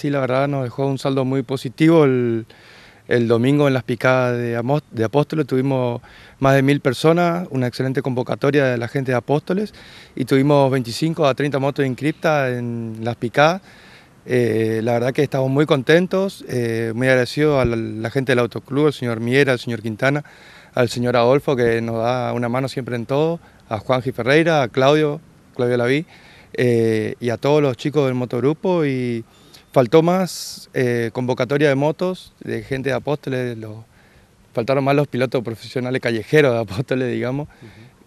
Sí, la verdad nos dejó un saldo muy positivo. El, domingo en las picadas de, de, Apóstoles tuvimos más de mil personas, una excelente convocatoria de la gente de Apóstoles y tuvimos 25 a 30 motos inscriptas en las picadas. Eh, la verdad que estamos muy contentos, eh, muy agradecidos a la, gente del autoclub, al señor Miera, al señor Quintana, al señor Adolfo que nos da una mano siempre en todo, a Juanji Ferreira, a Claudio, Claudio Laví eh, y a todos los chicos del motogrupo y... Faltó más eh, convocatoria de motos, de gente de Apóstoles, faltaron más los pilotos profesionales callejeros de Apóstoles, digamos,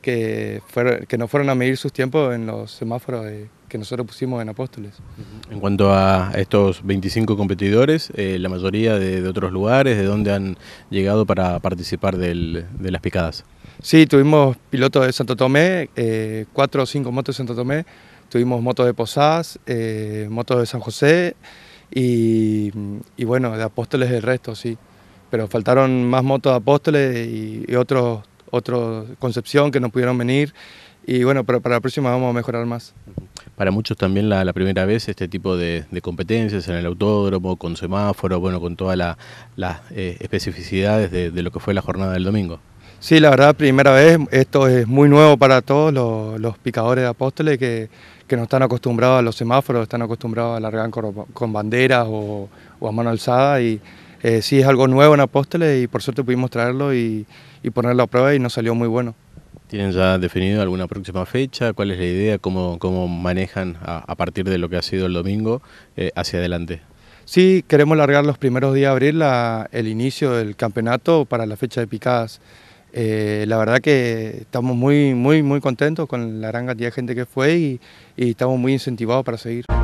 que, no nos fueron a medir sus tiempos en los semáforos eh, que nosotros pusimos en Apóstoles. En cuanto a estos 25 competidores, eh, la mayoría de, otros lugares, ¿de dónde han llegado para participar de las picadas? Sí, tuvimos pilotos de Santo Tomé, eh, cuatro o cinco motos de Santo Tomé, tuvimos motos de Posadas, eh, motos de San José y, bueno, de Apóstoles el resto, sí. Pero faltaron más motos de Apóstoles y, otros, otros Concepción que no pudieron venir. Y bueno, pero para la próxima vamos a mejorar más. Para muchos también la, primera vez este tipo de, competencias en el autódromo, con semáforo, bueno, con todas las eh, especificidades de lo que fue la jornada del domingo. Sí, la verdad, primera vez, esto es muy nuevo para todos los, picadores de apóstoles que, que, no están acostumbrados a los semáforos, están acostumbrados a largar con, banderas o, a mano alzada y eh, sí es algo nuevo en apóstoles y por suerte pudimos traerlo y, y ponerlo a prueba y nos salió muy bueno. ¿Tienen ya definido alguna próxima fecha? ¿Cuál es la idea? ¿Cómo, cómo manejan a, partir de lo que ha sido el domingo eh, hacia adelante? Sí, queremos largar los primeros días de abril el inicio del campeonato para la fecha de picadas. Eh, la verdad que estamos muy, muy, muy contentos con la gran cantidad de gente que fue y, y estamos muy incentivados para seguir.